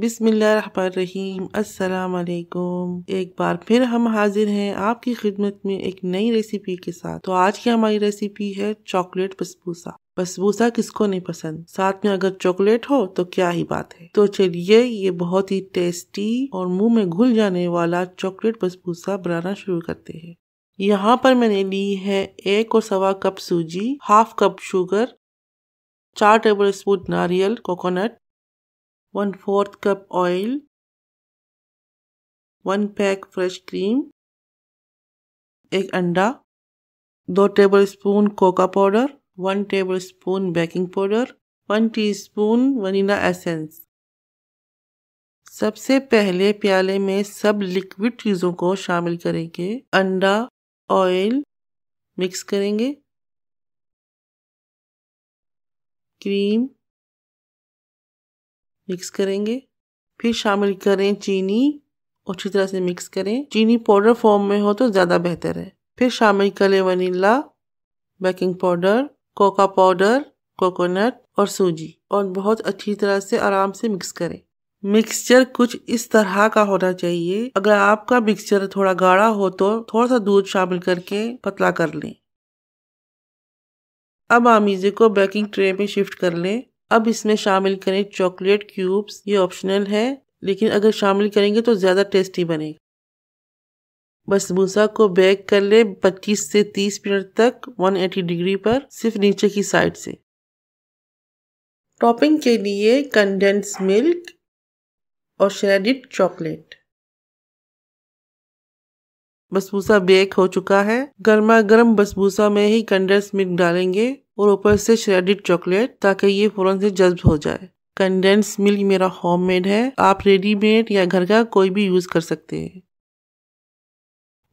अस्सलाम असलकुम एक बार फिर हम हाजिर हैं आपकी खिदमत में एक नई रेसिपी के साथ तो आज की हमारी रेसिपी है चॉकलेट बसबूसा बसबूसा किसको नहीं पसंद साथ में अगर चॉकलेट हो तो क्या ही बात है तो चलिए ये बहुत ही टेस्टी और मुंह में घुल जाने वाला चॉकलेट बसबूसा बनाना शुरू करते हैं यहाँ पर मैंने ली है एक और सवा कप सूजी हाफ कप शुगर चार टेबल स्पून नारियल coconut one fourth cup oil, one pack fresh cream एक अंडा दो tablespoon cocoa powder one tablespoon baking powder one teaspoon vanilla essence सबसे पहले प्याले में सब लिक्विड चीज़ों को शामिल करेंगे अंडा ऑयल मिक्स करेंगे क्रीम मिक्स करेंगे फिर शामिल करें चीनी और अच्छी तरह से मिक्स करें चीनी पाउडर फॉर्म में हो तो ज़्यादा बेहतर है फिर शामिल करें vanilla baking powder cocoa powder coconut और सूजी और बहुत अच्छी तरह से आराम से मिक्स करें मिक्सचर कुछ इस तरह का होना चाहिए अगर आपका मिक्सचर थोड़ा गाढ़ा हो तो थोड़ा सा दूध शामिल करके पतला कर लें अब आमीज़े को बेकिंग ट्रे में शिफ्ट कर लें अब इसमें शामिल करें चॉकलेट क्यूब्स ये ऑप्शनल है लेकिन अगर शामिल करेंगे तो ज़्यादा टेस्टी बनेगा बसबूसा को बेक कर ले 25 से 30 मिनट तक 180 डिग्री पर सिर्फ नीचे की साइड से टॉपिंग के लिए कंडेंस मिल्क और श्रेडिड चॉकलेट बसबूसा बेक हो चुका है गर्मा गर्म बसबूसा में ही कंडेंस मिल्क डालेंगे और ऊपर से श्रेडिड चॉकलेट ताकि ये फ़ौरन से जज्ब हो जाए कंडेंस मिल्क मेरा होममेड है आप रेडीमेड या घर का कोई भी यूज़ कर सकते हैं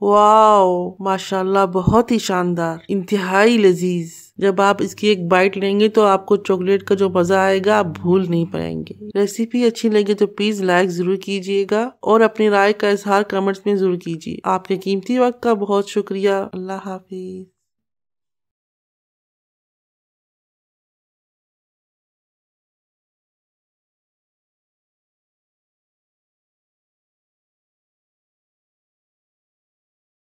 वाओ माशाल्लाह बहुत ही शानदार इंतहाई लजीज जब आप इसकी एक बाइट लेंगे तो आपको चॉकलेट का जो मज़ा आएगा आप भूल नहीं पाएंगे रेसिपी अच्छी लगे तो प्लीज़ लाइक ज़रूर कीजिएगा और अपनी राय का इजहार कमेंट्स में ज़रूर कीजिए आपके कीमती वक्त का बहुत शुक्रिया अल्लाह हाफिज़